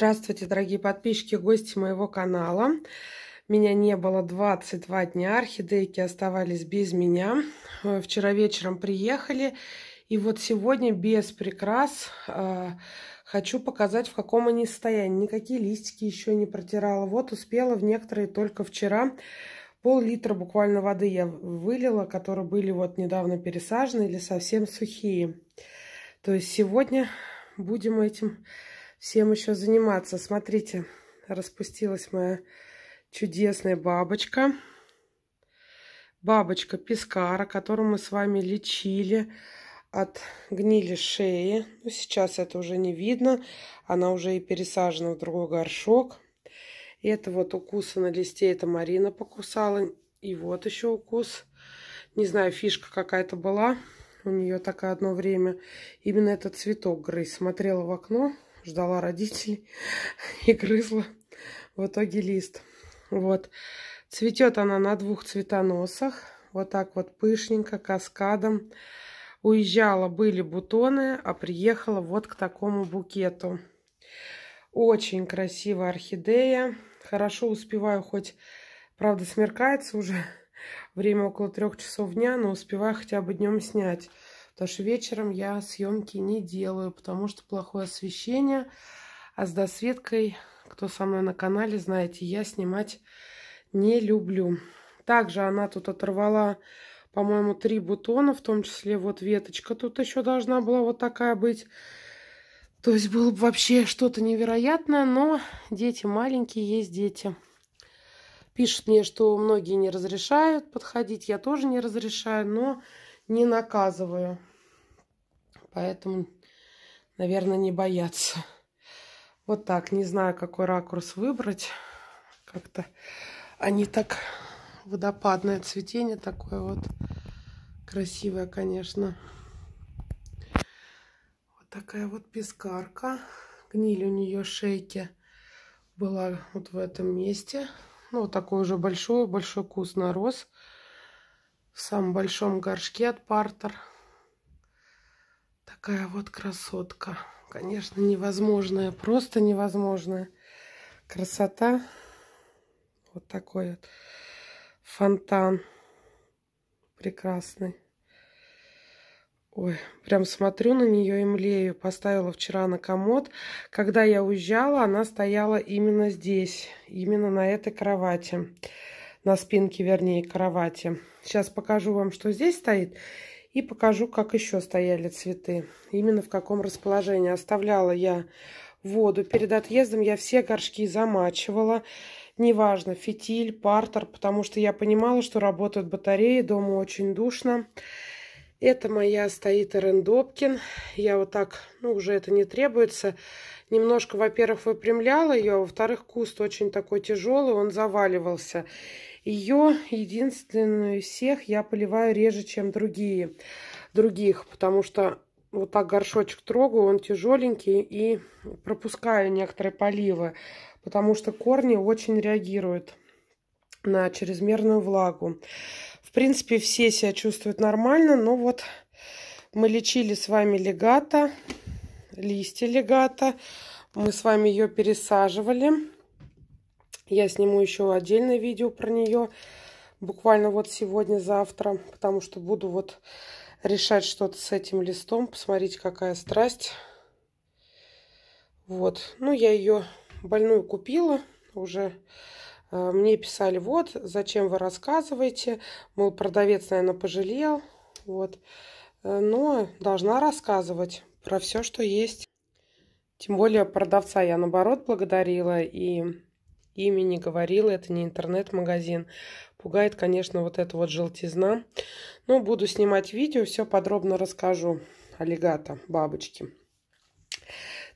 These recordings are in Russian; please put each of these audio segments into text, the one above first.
Здравствуйте, дорогие подписчики, гости моего канала. Меня не было 22 дня, орхидейки оставались без меня. Э, вчера вечером приехали, и вот сегодня без прикрас э, хочу показать, в каком они состоянии. Никакие листики еще не протирала. Вот успела в некоторые только вчера. Пол-литра буквально воды я вылила, которые были вот недавно пересажены или совсем сухие. То есть сегодня будем этим всем еще заниматься. Смотрите, распустилась моя чудесная бабочка. Бабочка пескара, которую мы с вами лечили от гнили шеи. Ну, сейчас это уже не видно. Она уже и пересажена в другой горшок. И это вот укусы на листе. Это Марина покусала. И вот еще укус. Не знаю, фишка какая-то была. У нее такая одно время. Именно этот цветок грыз. Смотрела в окно ждала родителей и грызла в итоге лист. Вот. Цветет она на двух цветоносах. Вот так вот пышненько, каскадом. Уезжала, были бутоны, а приехала вот к такому букету. Очень красивая орхидея. Хорошо успеваю, хоть, правда, смеркается уже. Время около трех часов дня, но успеваю хотя бы днем снять. Потому что вечером я съемки не делаю, потому что плохое освещение. А с досветкой, кто со мной на канале, знаете, я снимать не люблю. Также она тут оторвала, по-моему, три бутона, в том числе вот веточка тут еще должна была вот такая быть. То есть было бы вообще что-то невероятное, но дети маленькие, есть дети. Пишут мне, что многие не разрешают подходить, я тоже не разрешаю, но не наказываю поэтому, наверное, не бояться. Вот так, не знаю, какой ракурс выбрать. Как-то они так водопадное цветение такое вот красивое, конечно. Вот такая вот пескарка. Гниль у нее шейки была вот в этом месте. Ну, вот такой уже большой, большой куст нарос. В самом большом горшке от партер такая вот красотка. Конечно, невозможная, просто невозможная красота. Вот такой вот фонтан прекрасный. Ой, прям смотрю на нее и млею. Поставила вчера на комод. Когда я уезжала, она стояла именно здесь, именно на этой кровати. На спинке, вернее, кровати. Сейчас покажу вам, что здесь стоит. И покажу, как еще стояли цветы, именно в каком расположении. Оставляла я воду. Перед отъездом я все горшки замачивала. Неважно, фитиль, партер, потому что я понимала, что работают батареи, дома очень душно. Это моя стоит Эрен Добкин. Я вот так, ну, уже это не требуется. Немножко, во-первых, выпрямляла ее, а во-вторых, куст очень такой тяжелый, он заваливался. Ее единственную из всех я поливаю реже, чем другие, других, потому что вот так горшочек трогаю, он тяжеленький и пропускаю некоторые поливы, потому что корни очень реагируют на чрезмерную влагу. В принципе, все себя чувствуют нормально, но вот мы лечили с вами легата, листья легата, мы с вами ее пересаживали. Я сниму еще отдельное видео про нее, буквально вот сегодня-завтра, потому что буду вот решать что-то с этим листом. Посмотрите, какая страсть. Вот. Ну, я ее больную купила уже. Э, мне писали, вот, зачем вы рассказываете. Мол, продавец, наверное, пожалел. Вот. Э, но должна рассказывать про все, что есть. Тем более продавца я, наоборот, благодарила. И имя не говорила, это не интернет-магазин. Пугает, конечно, вот эта вот желтизна. Но ну, буду снимать видео, все подробно расскажу. Аллигата, бабочки.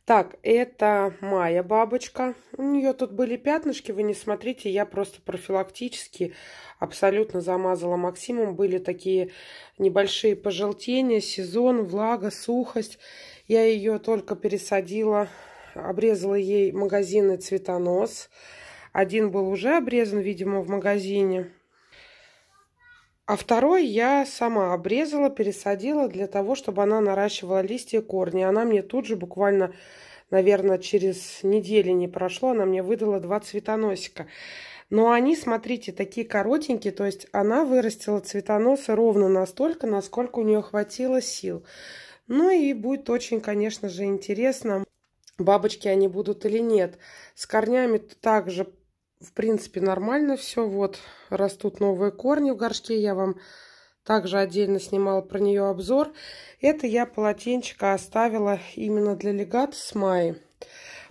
Так, это моя бабочка. У нее тут были пятнышки, вы не смотрите, я просто профилактически абсолютно замазала Максимум. Были такие небольшие пожелтения, сезон, влага, сухость. Я ее только пересадила, обрезала ей магазины цветонос. Цветонос один был уже обрезан, видимо, в магазине. А второй я сама обрезала, пересадила для того, чтобы она наращивала листья и корни. Она мне тут же буквально, наверное, через неделю не прошло, она мне выдала два цветоносика. Но они, смотрите, такие коротенькие, то есть она вырастила цветоносы ровно настолько, насколько у нее хватило сил. Ну и будет очень, конечно же, интересно, бабочки они будут или нет. С корнями также в принципе, нормально все. Вот растут новые корни в горшке. Я вам также отдельно снимала про нее обзор. Это я полотенчика оставила именно для легат с Майи.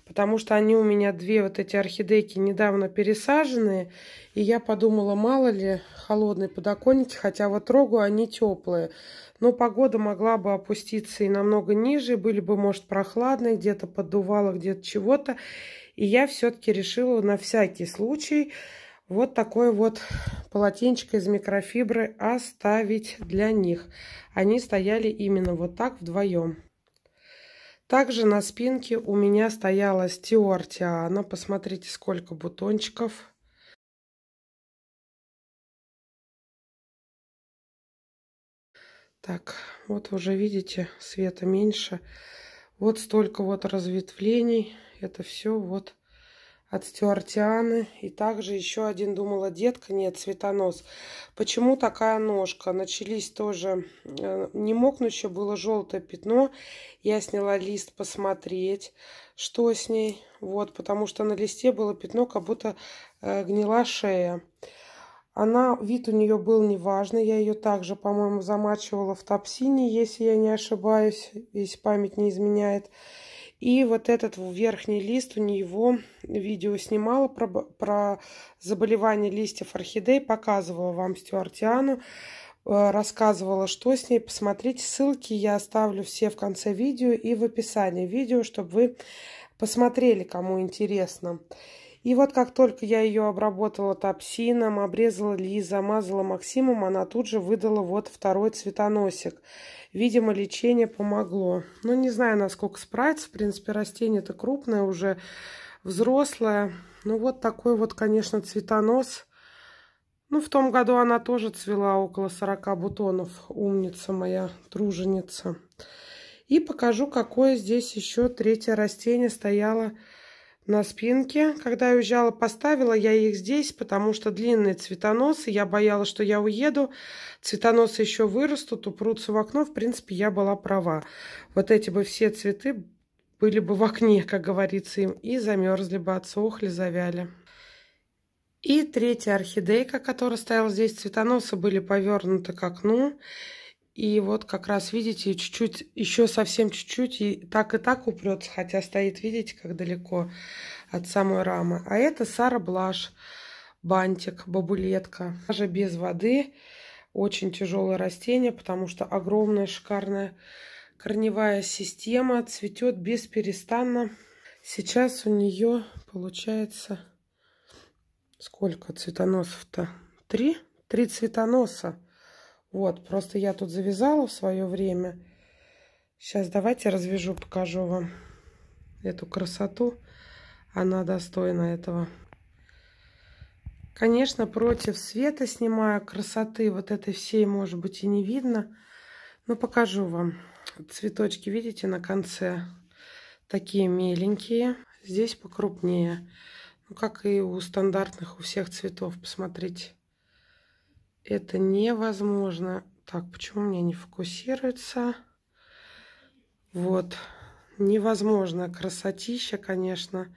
Потому что они у меня две вот эти орхидейки недавно пересаженные. И я подумала, мало ли, холодные подоконники. Хотя вот трогаю они теплые но погода могла бы опуститься и намного ниже, были бы, может, прохладно, где-то поддувало, где-то чего-то. И я все-таки решила на всякий случай вот такое вот полотенчик из микрофибры оставить для них. Они стояли именно вот так вдвоем. Также на спинке у меня стояла стюартиана. Посмотрите, сколько бутончиков. Так, вот уже видите, света меньше. Вот столько вот разветвлений. Это все вот от стюартианы. И также еще один, думала, детка, нет, цветонос. Почему такая ножка? Начались тоже э, не мокнущее, было желтое пятно. Я сняла лист посмотреть, что с ней. Вот, потому что на листе было пятно, как будто э, гнила шея. Она, вид у нее был неважный, я ее также, по-моему, замачивала в топсине, если я не ошибаюсь, если память не изменяет. И вот этот верхний лист у него видео снимала про, про заболевание листьев орхидей, показывала вам Стюартиану, э, рассказывала, что с ней. Посмотрите, ссылки я оставлю все в конце видео и в описании видео, чтобы вы посмотрели, кому интересно. Интересно. И вот как только я ее обработала топсином, обрезала ли, и замазала Максимум, она тут же выдала вот второй цветоносик. Видимо, лечение помогло. Ну, не знаю, насколько справится. В принципе, растение-то крупное уже, взрослое. Ну, вот такой вот, конечно, цветонос. Ну, в том году она тоже цвела около 40 бутонов. Умница моя, труженица. И покажу, какое здесь еще третье растение стояло на спинке. Когда я уезжала, поставила я их здесь, потому что длинные цветоносы. Я боялась, что я уеду. Цветоносы еще вырастут, упрутся в окно. В принципе, я была права. Вот эти бы все цветы были бы в окне, как говорится им, и замерзли бы, отсохли, завяли. И третья орхидейка, которая стояла здесь, цветоносы были повернуты к окну. И вот как раз, видите, чуть-чуть, еще совсем чуть-чуть, и так и так упрется, хотя стоит, видите, как далеко от самой рамы. А это Сара Блаш, бантик, бабулетка. Даже без воды, очень тяжелое растение, потому что огромная шикарная корневая система, цветет бесперестанно. Сейчас у нее получается сколько цветоносов-то? Три? Три цветоноса. Вот, просто я тут завязала в свое время. Сейчас давайте развяжу, покажу вам эту красоту. Она достойна этого. Конечно, против света снимаю красоты. Вот этой всей, может быть, и не видно. Но покажу вам. Цветочки, видите, на конце такие меленькие. Здесь покрупнее. Ну, как и у стандартных, у всех цветов. Посмотрите. Это невозможно. Так, почему у меня не фокусируется? Вот. Невозможно. Красотища, конечно.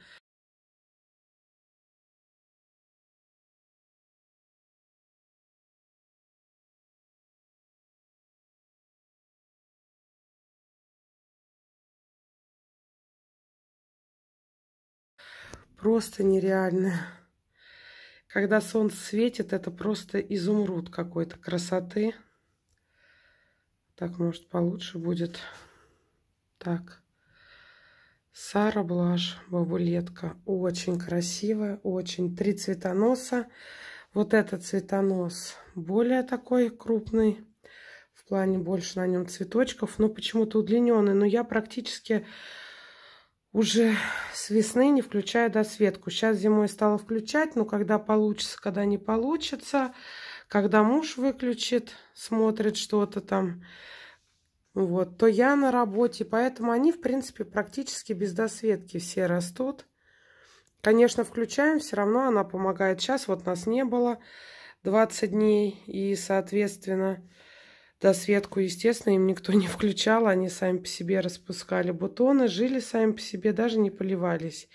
Просто нереально. Когда солнце светит, это просто изумруд какой-то красоты. Так, может, получше будет. Так. Сара Блаш, бабулетка. Очень красивая, очень. Три цветоноса. Вот этот цветонос более такой крупный. В плане больше на нем цветочков. Но почему-то удлиненный. Но я практически уже с весны не включаю досветку. Сейчас зимой стала включать, но когда получится, когда не получится, когда муж выключит, смотрит что-то там, вот, то я на работе. Поэтому они, в принципе, практически без досветки все растут. Конечно, включаем, все равно она помогает. Сейчас вот нас не было 20 дней, и, соответственно, светку, естественно, им никто не включал, они сами по себе распускали бутоны, жили сами по себе, даже не поливались.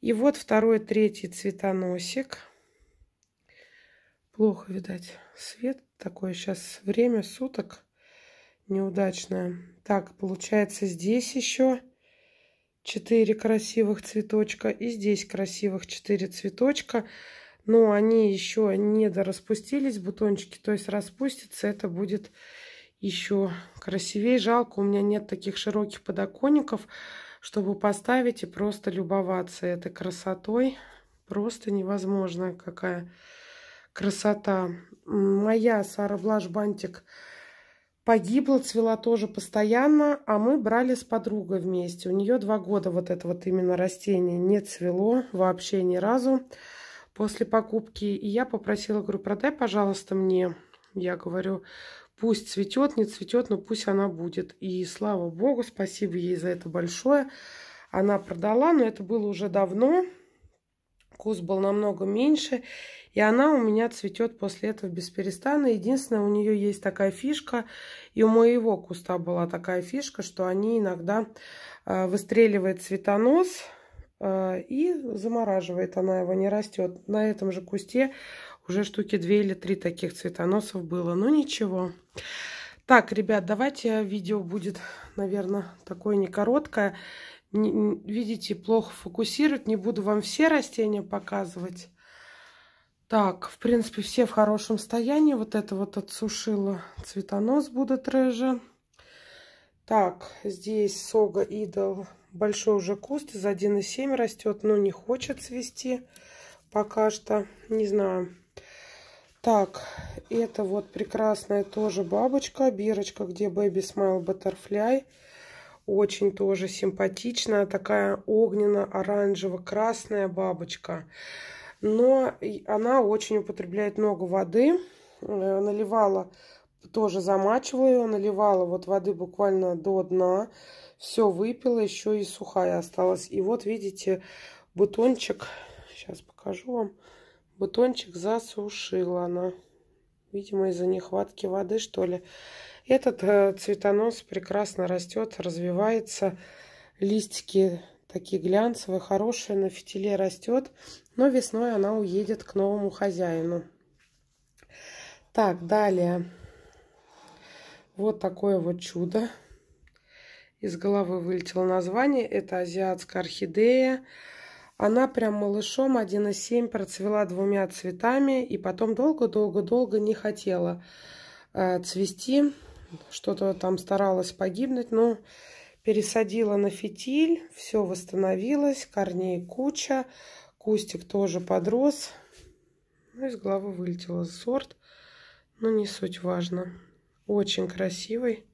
И вот второй, третий цветоносик. Плохо, видать, свет такой. Сейчас время суток неудачное. Так, получается, здесь еще четыре красивых цветочка. И здесь красивых четыре цветочка но они еще не дораспустились, бутончики, то есть распустится, это будет еще красивее. Жалко, у меня нет таких широких подоконников, чтобы поставить и просто любоваться этой красотой. Просто невозможно, какая красота. Моя Сара Блаш Бантик погибла, цвела тоже постоянно, а мы брали с подругой вместе. У нее два года вот это вот именно растение не цвело вообще ни разу после покупки. И я попросила, говорю, продай, пожалуйста, мне. Я говорю, пусть цветет, не цветет, но пусть она будет. И слава богу, спасибо ей за это большое. Она продала, но это было уже давно. Курс был намного меньше. И она у меня цветет после этого без перестана. Единственное, у нее есть такая фишка, и у моего куста была такая фишка, что они иногда э, выстреливает цветонос, а, и замораживает она его, не растет. На этом же кусте уже штуки 2 или 3 таких цветоносов было. но ну, ничего. Так, ребят, давайте видео будет, наверное, такое не короткое. Не, видите, плохо фокусирует. Не буду вам все растения показывать. Так, в принципе, все в хорошем состоянии. Вот это вот отсушила цветонос будет реже. Так, здесь сога идол Большой уже куст из 1,7 растет, но не хочет свести пока что. Не знаю. Так, это вот прекрасная тоже бабочка, бирочка, где Baby Smile Butterfly. Очень тоже симпатичная, такая огненно-оранжево-красная бабочка. Но она очень употребляет много воды. Э, наливала, тоже замачивала ее, наливала вот воды буквально до дна. Все, выпила, еще и сухая осталась. И вот, видите, бутончик, сейчас покажу вам, бутончик засушила она. Видимо, из-за нехватки воды, что ли. Этот э, цветонос прекрасно растет, развивается. Листики такие глянцевые, хорошие, на фитиле растет. Но весной она уедет к новому хозяину. Так, далее. Вот такое вот чудо из головы вылетело название. Это азиатская орхидея. Она прям малышом 1,7 процвела двумя цветами и потом долго-долго-долго не хотела э, цвести. Что-то там старалась погибнуть, но пересадила на фитиль, все восстановилось, корней куча, кустик тоже подрос. Ну, из головы вылетела сорт, но не суть важно. Очень красивый.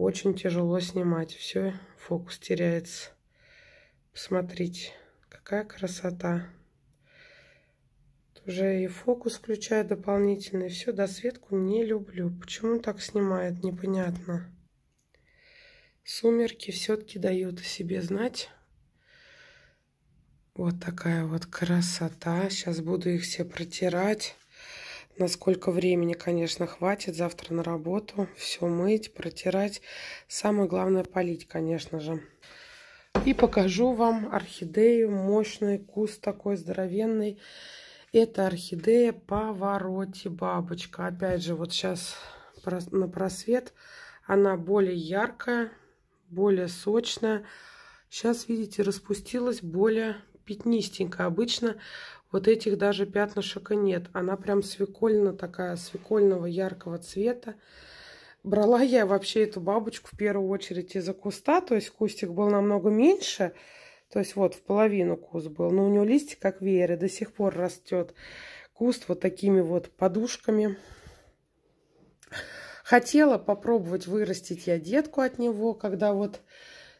Очень тяжело снимать. Все, фокус теряется. Посмотрите, какая красота. Тут уже и фокус включаю дополнительный. Все, досветку не люблю. Почему так снимает, непонятно. Сумерки все-таки дают о себе знать. Вот такая вот красота. Сейчас буду их все протирать насколько времени, конечно, хватит. Завтра на работу все мыть, протирать. Самое главное полить, конечно же. И покажу вам орхидею. Мощный куст такой здоровенный. Это орхидея повороте бабочка. Опять же, вот сейчас на просвет. Она более яркая, более сочная. Сейчас, видите, распустилась более пятнистенькая. Обычно вот этих даже пятнышек и нет. Она прям свекольно такая, свекольного яркого цвета. Брала я вообще эту бабочку в первую очередь из-за куста. То есть кустик был намного меньше. То есть вот в половину куст был. Но у нее листья как вееры до сих пор растет. Куст вот такими вот подушками. Хотела попробовать вырастить я детку от него, когда вот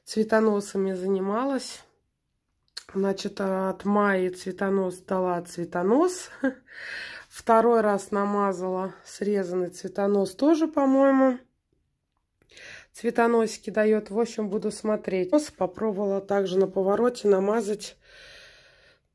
цветоносами занималась. Значит, а, от Майи цветонос дала цветонос. Второй раз намазала срезанный цветонос тоже, по-моему. Цветоносики дает. В общем, буду смотреть. Попробовала также на повороте намазать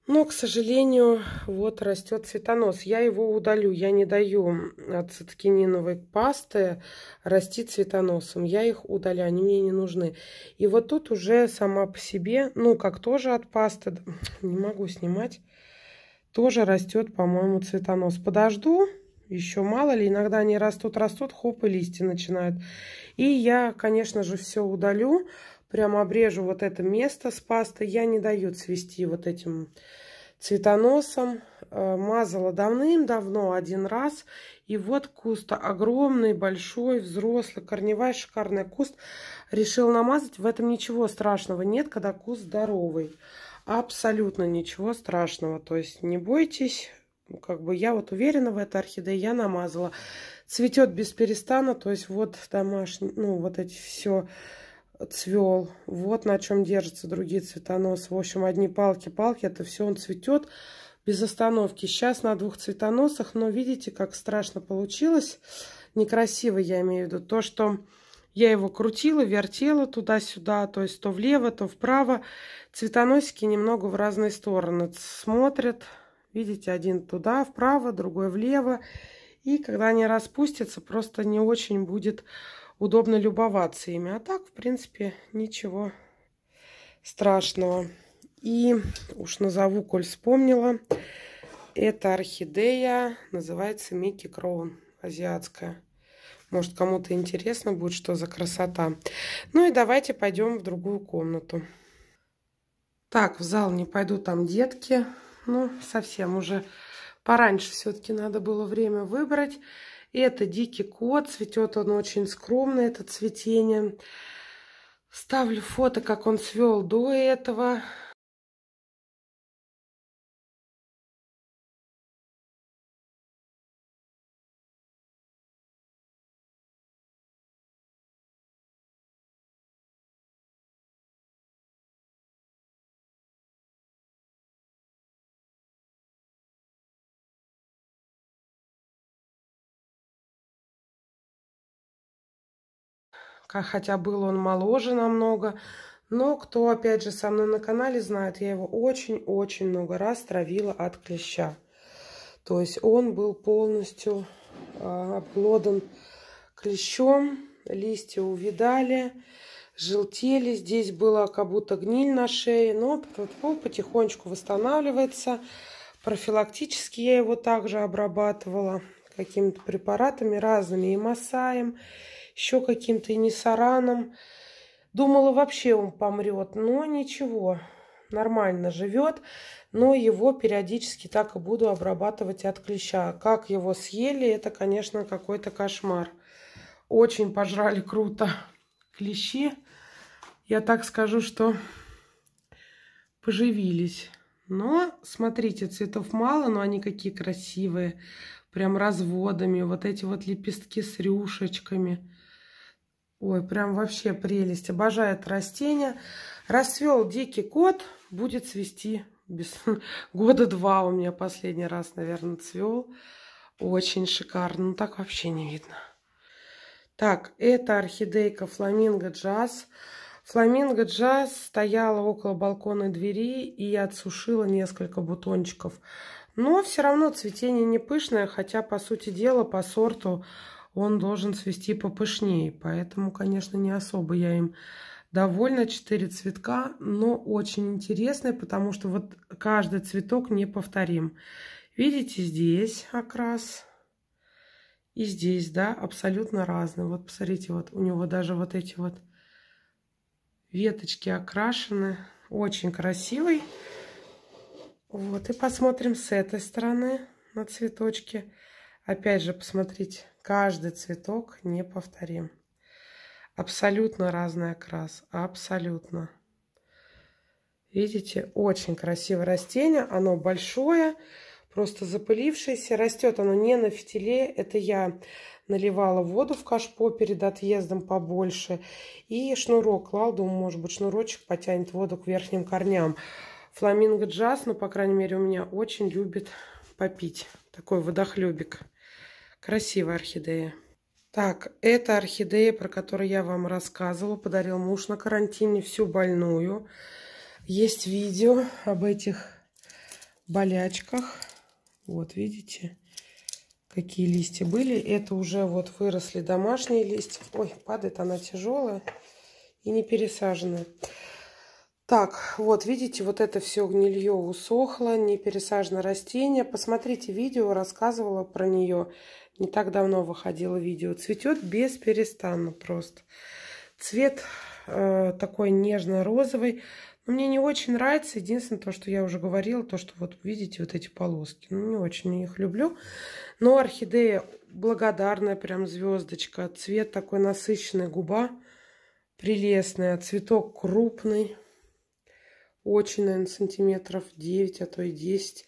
но, к сожалению, вот растет цветонос. Я его удалю. Я не даю от циткининовой пасты расти цветоносом. Я их удаляю, они мне не нужны. И вот тут уже сама по себе, ну, как тоже от пасты, не могу снимать, тоже растет, по-моему, цветонос. Подожду, еще мало ли, иногда они растут, растут, хоп, и листья начинают. И я, конечно же, все удалю прям обрежу вот это место с пастой. Я не даю цвести вот этим цветоносом. Э, мазала давным-давно один раз. И вот куст огромный, большой, взрослый, корневая, шикарный куст. Решил намазать. В этом ничего страшного нет, когда куст здоровый. Абсолютно ничего страшного. То есть не бойтесь. Как бы я вот уверена в этой орхидее, я намазала. Цветет без перестана, то есть вот домашний, ну вот эти все цвел. Вот на чем держатся другие цветоносы. В общем, одни палки-палки, это все он цветет без остановки. Сейчас на двух цветоносах, но видите, как страшно получилось. Некрасиво я имею в виду. То, что я его крутила, вертела туда-сюда, то есть то влево, то вправо. Цветоносики немного в разные стороны смотрят. Видите, один туда, вправо, другой влево. И когда они распустятся, просто не очень будет удобно любоваться ими. А так, в принципе, ничего страшного. И уж назову, коль вспомнила, эта орхидея называется Микки Кроун, азиатская. Может, кому-то интересно будет, что за красота. Ну и давайте пойдем в другую комнату. Так, в зал не пойду, там детки. Ну, совсем уже пораньше все-таки надо было время выбрать. Это дикий кот, цветет он очень скромно, это цветение. Ставлю фото, как он свел до этого. хотя был он моложе намного. Но кто, опять же, со мной на канале знает, я его очень-очень много раз травила от клеща. То есть он был полностью э, обглодан клещом, листья увидали, желтели, здесь было как будто гниль на шее, но потихонечку восстанавливается. Профилактически я его также обрабатывала какими-то препаратами разными, и масаем, и еще каким-то инисараном. Думала, вообще он помрет, но ничего, нормально живет, но его периодически так и буду обрабатывать от клеща. Как его съели, это, конечно, какой-то кошмар. Очень пожрали круто клещи. Я так скажу, что поживились. Но, смотрите, цветов мало, но они какие красивые. Прям разводами. Вот эти вот лепестки с рюшечками. Ой, прям вообще прелесть. Обожает растения. Расцвел дикий кот, будет цвести без... года два у меня последний раз, наверное, цвел. Очень шикарно. Ну, так вообще не видно. Так, это орхидейка Фламинго Джаз. Фламинго Джаз стояла около балкона двери и отсушила несколько бутончиков. Но все равно цветение не пышное, хотя, по сути дела, по сорту он должен свести попышнее. Поэтому, конечно, не особо я им довольна. Четыре цветка, но очень интересные, потому что вот каждый цветок неповторим. Видите, здесь окрас и здесь, да, абсолютно разный. Вот посмотрите, вот у него даже вот эти вот веточки окрашены. Очень красивый. Вот, и посмотрим с этой стороны на цветочки. Опять же, посмотрите, Каждый цветок неповторим. Абсолютно разный окрас. Абсолютно. Видите, очень красивое растение. Оно большое, просто запылившееся. Растет оно не на фитиле. Это я наливала воду в кашпо перед отъездом побольше. И шнурок клал. Думаю, может быть, шнурочек потянет воду к верхним корням. Фламинго джаз, ну, по крайней мере, у меня очень любит попить. Такой водохлебик. Красивая орхидея. Так, это орхидея, про которую я вам рассказывала. Подарил муж на карантине всю больную. Есть видео об этих болячках. Вот, видите, какие листья были. Это уже вот выросли домашние листья. Ой, падает она тяжелая и не пересаженная. Так, вот видите, вот это все гнилье усохло, не пересажено растение. Посмотрите видео, рассказывала про нее. Не так давно выходило видео. Цветет без перестану просто. Цвет э, такой нежно-розовый. Но мне не очень нравится. Единственное, то, что я уже говорила, то, что вот видите, вот эти полоски. Ну, не очень их люблю. Но орхидея благодарная, прям звездочка. Цвет такой насыщенный, губа прелестная. Цветок крупный. Очень, наверное, сантиметров 9, а то и 10.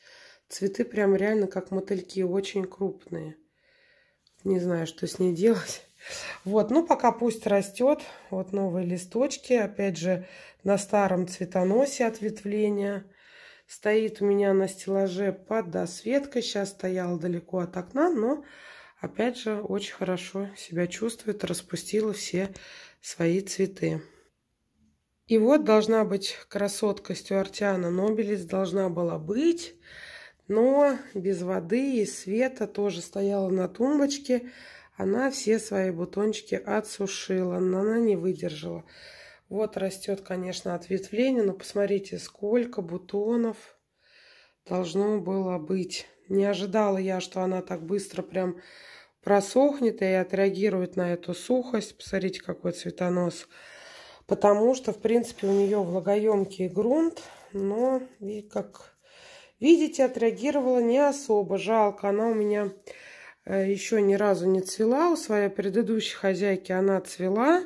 Цветы прям реально как мотыльки, очень крупные. Не знаю, что с ней делать. Вот, ну пока пусть растет. Вот новые листочки. Опять же, на старом цветоносе ответвления. Стоит у меня на стеллаже под досветкой. Сейчас стояла далеко от окна, но опять же очень хорошо себя чувствует. Распустила все свои цветы. И вот должна быть красотка Стюартиана Нобелис, должна была быть но без воды и света тоже стояла на тумбочке. Она все свои бутончики отсушила, но она не выдержала. Вот растет, конечно, ответвление, но посмотрите, сколько бутонов должно было быть. Не ожидала я, что она так быстро прям просохнет и отреагирует на эту сухость. Посмотрите, какой цветонос. Потому что, в принципе, у нее влагоемкий грунт, но, видите, как Видите, отреагировала не особо. Жалко, она у меня э, еще ни разу не цвела. У своей предыдущей хозяйки она цвела,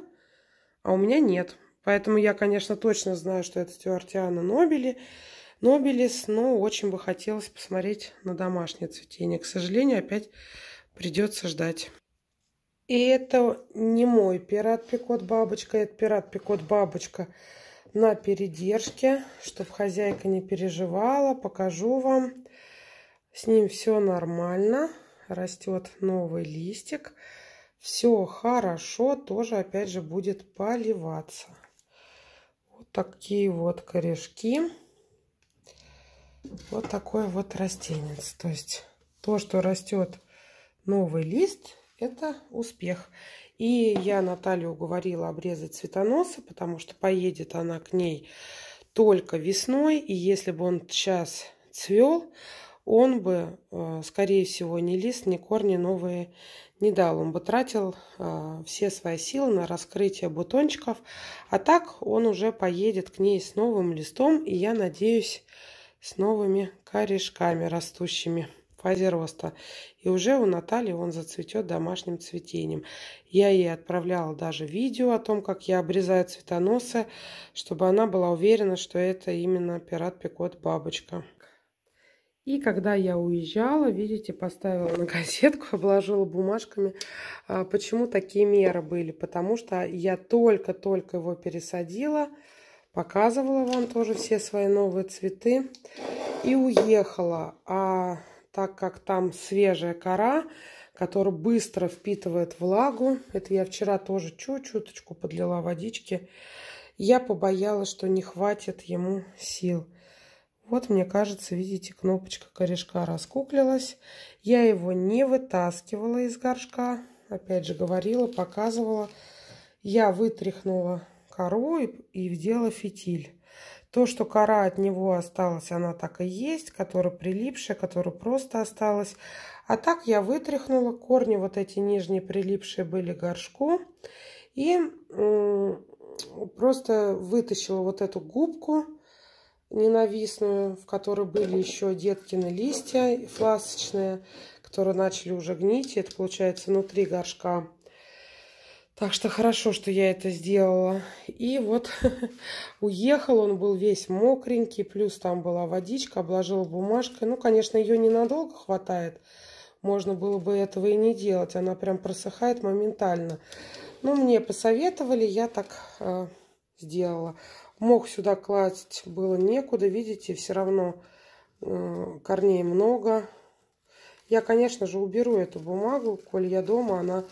а у меня нет. Поэтому я, конечно, точно знаю, что это стюартиана Нобели. Нобелис, но очень бы хотелось посмотреть на домашнее цветение. К сожалению, опять придется ждать. И это не мой пират-пикот-бабочка, это пират-пикот-бабочка – на передержке, чтобы хозяйка не переживала. Покажу вам. С ним все нормально. Растет новый листик. Все хорошо. Тоже, опять же, будет поливаться. Вот такие вот корешки. Вот такой вот растенец. То есть то, что растет новый лист, это успех. И я Наталью уговорила обрезать цветоносы, потому что поедет она к ней только весной. И если бы он сейчас цвел, он бы, э, скорее всего, ни лист, ни корни новые не дал. Он бы тратил э, все свои силы на раскрытие бутончиков. А так он уже поедет к ней с новым листом и, я надеюсь, с новыми корешками растущими фазе роста. И уже у Натальи он зацветет домашним цветением. Я ей отправляла даже видео о том, как я обрезаю цветоносы, чтобы она была уверена, что это именно пират-пикот бабочка. И когда я уезжала, видите, поставила на газетку, обложила бумажками. А, почему такие меры были? Потому что я только-только его пересадила, показывала вам тоже все свои новые цветы и уехала. А так как там свежая кора, которая быстро впитывает влагу. Это я вчера тоже чуть-чуточку подлила водички. Я побоялась, что не хватит ему сил. Вот, мне кажется, видите, кнопочка корешка раскуклилась. Я его не вытаскивала из горшка. Опять же, говорила, показывала. Я вытряхнула кору и, и делала фитиль. То, что кора от него осталась, она так и есть, которая прилипшая, которая просто осталась. А так я вытряхнула, корни вот эти нижние прилипшие были горшку. И просто вытащила вот эту губку ненавистную, в которой были еще деткины листья фласочные, которые начали уже гнить. Это получается внутри горшка. Так что хорошо, что я это сделала. И вот уехал, он был весь мокренький, плюс там была водичка, обложила бумажкой. Ну, конечно, ее ненадолго хватает. Можно было бы этого и не делать, она прям просыхает моментально. Но ну, мне посоветовали, я так э, сделала. Мог сюда класть было некуда, видите, все равно э, корней много. Я, конечно же, уберу эту бумагу, коль я дома, она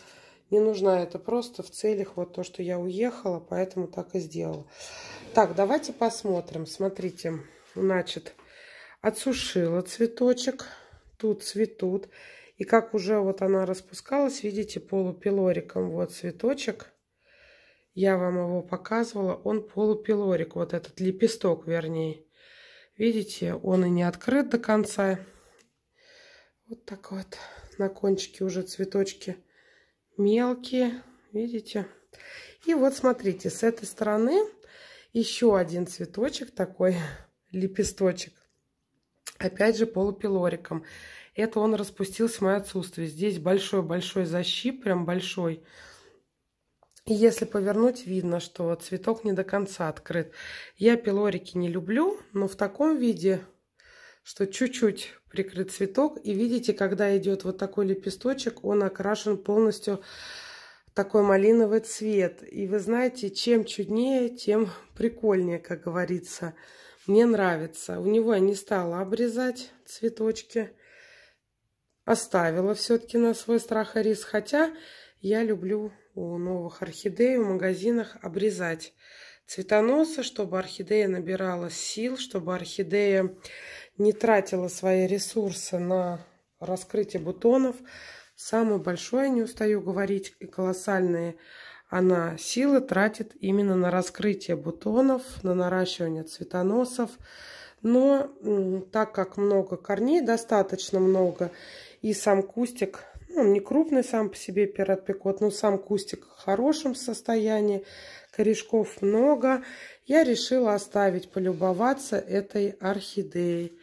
не нужна. Это просто в целях вот то, что я уехала, поэтому так и сделала. Так, давайте посмотрим. Смотрите, значит, отсушила цветочек. Тут цветут. И как уже вот она распускалась, видите, полупилориком вот цветочек. Я вам его показывала. Он полупилорик, вот этот лепесток, вернее. Видите, он и не открыт до конца. Вот так вот. На кончике уже цветочки мелкие, видите? И вот смотрите, с этой стороны еще один цветочек такой, лепесточек. Опять же полупилориком. Это он распустился в мое отсутствие. Здесь большой-большой защип, прям большой. И если повернуть, видно, что цветок не до конца открыт. Я пилорики не люблю, но в таком виде что чуть-чуть прикрыт цветок. И видите, когда идет вот такой лепесточек, он окрашен полностью такой малиновый цвет. И вы знаете, чем чуднее, тем прикольнее, как говорится. Мне нравится. У него я не стала обрезать цветочки. Оставила все-таки на свой страх и риск. Хотя я люблю у новых орхидей в магазинах обрезать цветоноса, чтобы орхидея набирала сил, чтобы орхидея не тратила свои ресурсы на раскрытие бутонов. Самую большую, не устаю говорить, и колоссальные она силы тратит именно на раскрытие бутонов, на наращивание цветоносов. Но так как много корней, достаточно много, и сам кустик ну, он не крупный сам по себе пират-пикот, но сам кустик в хорошем состоянии, корешков много. Я решила оставить, полюбоваться этой орхидеей.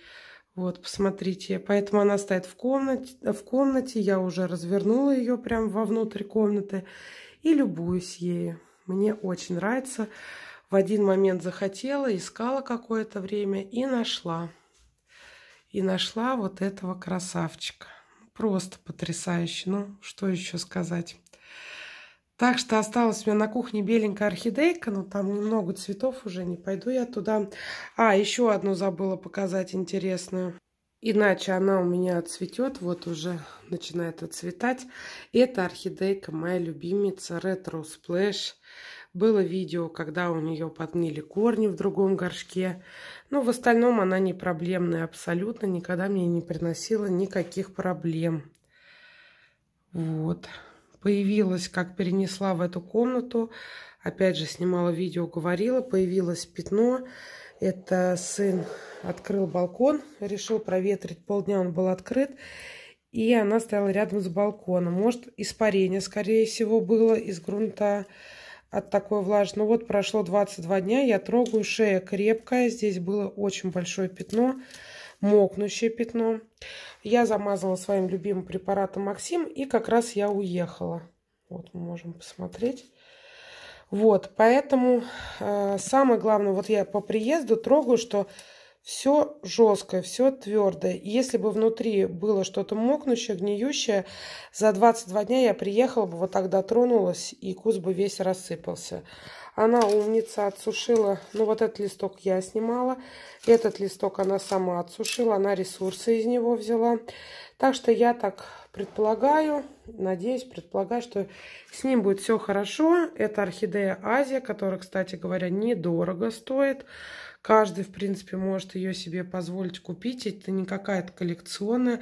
Вот, посмотрите, поэтому она стоит в комнате, в комнате. я уже развернула ее прям вовнутрь комнаты и любуюсь ею. Мне очень нравится. В один момент захотела, искала какое-то время и нашла. И нашла вот этого красавчика. Просто потрясающе. Ну, что еще сказать. Так что осталась у меня на кухне беленькая орхидейка, но там немного цветов уже, не пойду я туда. А, еще одну забыла показать интересную. Иначе она у меня цветет, вот уже начинает отцветать. Это орхидейка моя любимица Retro Splash. Было видео, когда у нее подныли корни в другом горшке. Но в остальном она не проблемная абсолютно, никогда мне не приносила никаких проблем. Вот. Появилась, как перенесла в эту комнату. Опять же, снимала видео, говорила. Появилось пятно. Это сын открыл балкон, решил проветрить. Полдня он был открыт. И она стояла рядом с балконом. Может, испарение, скорее всего, было из грунта от такой влаги. Ну вот прошло 22 дня, я трогаю, шея крепкая, здесь было очень большое пятно, мокнущее пятно. Я замазала своим любимым препаратом Максим и как раз я уехала. Вот мы можем посмотреть. Вот, поэтому э, самое главное, вот я по приезду трогаю, что все жесткое, все твердое. если бы внутри было что-то мокнущее, гниющее, за 22 дня я приехала бы, вот так дотронулась, и кус бы весь рассыпался. Она, умница, отсушила, ну вот этот листок я снимала, этот листок она сама отсушила, она ресурсы из него взяла. Так что я так предполагаю, надеюсь, предполагаю, что с ним будет все хорошо. Это орхидея Азия, которая, кстати говоря, недорого стоит. Каждый, в принципе, может ее себе позволить купить. Это не какая-то коллекционная.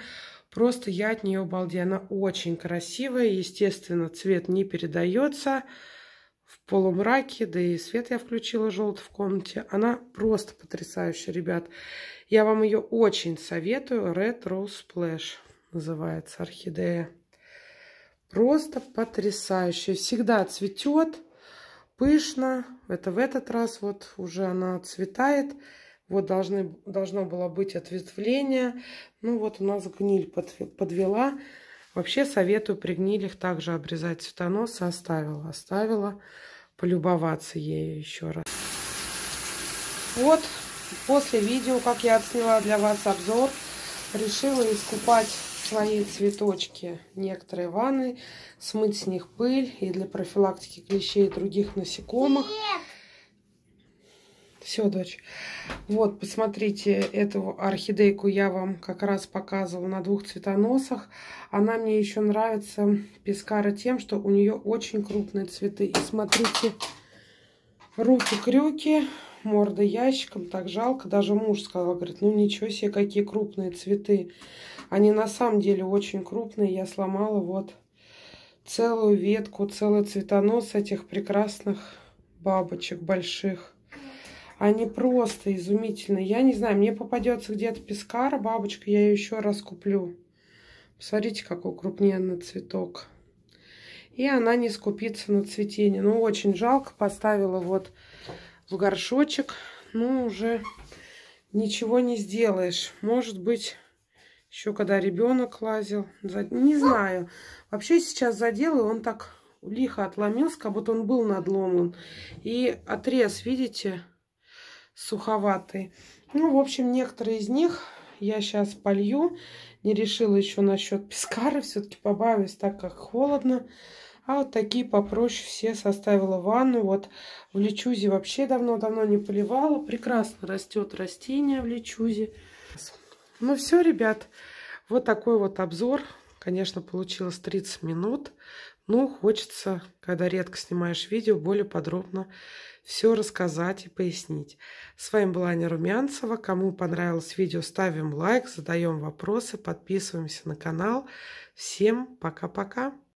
Просто я от нее обалдею. Она очень красивая. Естественно, цвет не передается в полумраке, да и свет я включила желтый в комнате. Она просто потрясающая, ребят. Я вам ее очень советую. Red Rose Splash называется орхидея. Просто потрясающая. Всегда цветет пышно. Это в этот раз вот уже она цветает. Вот должны, должно было быть ответвление. Ну вот у нас гниль подвела. Вообще советую при гнилях также обрезать цветоносы. Оставила, оставила полюбоваться ей еще раз. Вот после видео, как я отсняла для вас обзор, решила искупать свои цветочки некоторые ванны, смыть с них пыль и для профилактики клещей и других насекомых. Все, дочь. Вот, посмотрите, эту орхидейку я вам как раз показывала на двух цветоносах. Она мне еще нравится, пескара, тем, что у нее очень крупные цветы. И смотрите, руки-крюки, морда ящиком, так жалко. Даже муж сказал, говорит, ну ничего себе, какие крупные цветы. Они на самом деле очень крупные. Я сломала вот целую ветку, целый цветонос этих прекрасных бабочек больших. Они просто изумительные. Я не знаю, мне попадется где-то пескара бабочка, я ее еще раз куплю. Посмотрите, какой крупненный цветок. И она не скупится на цветение. Ну, очень жалко. Поставила вот в горшочек. Ну, уже ничего не сделаешь. Может быть, еще когда ребенок лазил. Не знаю. Вообще сейчас задел, и он так лихо отломился, как будто он был надломлен. И отрез, видите, суховатый. Ну, в общем, некоторые из них я сейчас полью. Не решила еще насчет пескары, Все-таки побавлюсь, так как холодно. А вот такие попроще все составила ванну. Вот в личузе вообще давно-давно не поливала. Прекрасно растет растение в личузе. Ну все, ребят, вот такой вот обзор. Конечно, получилось 30 минут. Но ну, хочется, когда редко снимаешь видео, более подробно все рассказать и пояснить. С вами была Аня Румянцева. Кому понравилось видео, ставим лайк, задаем вопросы, подписываемся на канал. Всем пока-пока!